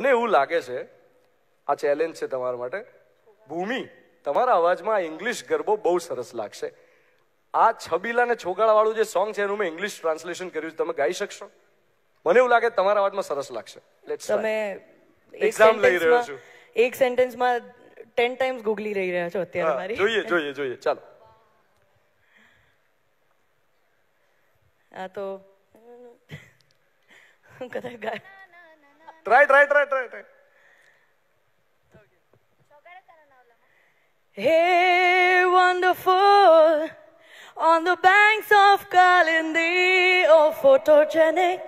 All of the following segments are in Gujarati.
મને એવું લાગે છે આ ચેલેન્જ છે તમારા માટે ભૂમિ તમારા અવાજમાં ઇંગ્લિશ ગરબો બહુ સરસ લાગશે આ છબીલા ને છોગાળાવાળું જે સોંગ છે એનું મેં ઇંગ્લિશ ટ્રાન્સલેશન કર્યું છે તમે ગાઈ શકશો મને એવું લાગે તમારા અવાજમાં સરસ લાગશે તમે એક્ઝામ લઈ રહ્યો છું એક સેન્ટેન્સમાં ટેન ટાઈમ્સ ગુગલી રહી રહ્યા છો અત્યારે મારી જોઈએ જોઈએ જોઈએ ચાલો આ તો કદાચ ગાય Try, try, try, try, try. Hey, wonderful, on the banks of Kalindi, oh photogenic.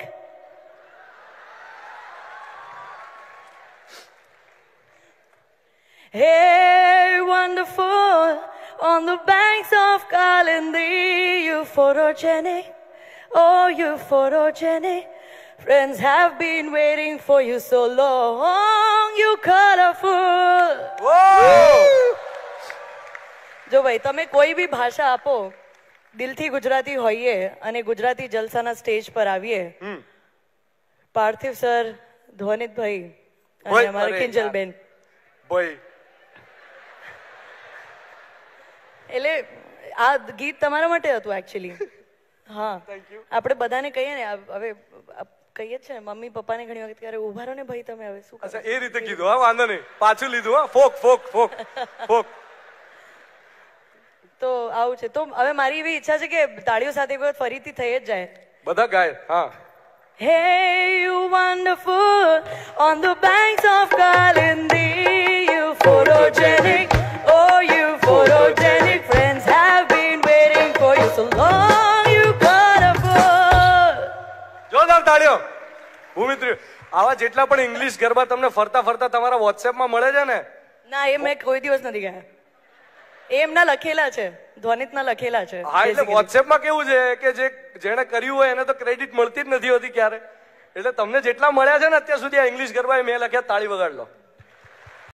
Hey, wonderful, on the banks of Kalindi, you photogenic, oh you photogenic. Friends have been waiting for you so long, you colorful. જો ભાઈ તમે કોઈ બી ભાષા આપો દિલથી ગુજરાતી હોઈએ અને ગુજરાતી જલસાના સ્ટેજ પર આવીએ પાર્થિવ સર ધ્વનિતભાઈ અને અમારા કિંજલબેન ભાઈ એટલે આ ગીત તમારા માટે હતું એકચ્યુઅલી હા આપણે બધાને કહીએ ને હવે કહીએ છે મમ્મી પપ્પાને ઘણી વખત ક્યારે ઉભા રહો ને ભાઈ તમે હવે શું અચ્છા એ રીતે કીધું હા વાંધો નહીં પાછું લીધું હા ફોક ફોક ફોક ફોક તો આવું છે તો હવે મારી એવી ઈચ્છા છે કે તાળીઓ સાથે એક વખત ફરીથી થઈ જ જાય બધા ગાય હા હે you wonderful on the banks of Galinde. તાળીઓ ભૂમિત્રી આવા જેટલા પણ ઇંગ્લિશ ગરબા તમને ફરતા ફરતા તમારા વોટ્સએપમાં મળે છે ને ના એ મેં કોઈ દિવસ નથી ગયા એમના લખેલા છે ધ્વનિત ના લખેલા છે હા એટલે વોટ્સએપમાં કેવું છે કે જે જેણે કર્યું હોય એને તો ક્રેડિટ મળતી જ નથી હોતી ક્યારે એટલે તમને જેટલા મળ્યા છે ને અત્યાર સુધી આ ઇંગ્લિશ ગરબા મેં લખ્યા તાળી વગાડ લો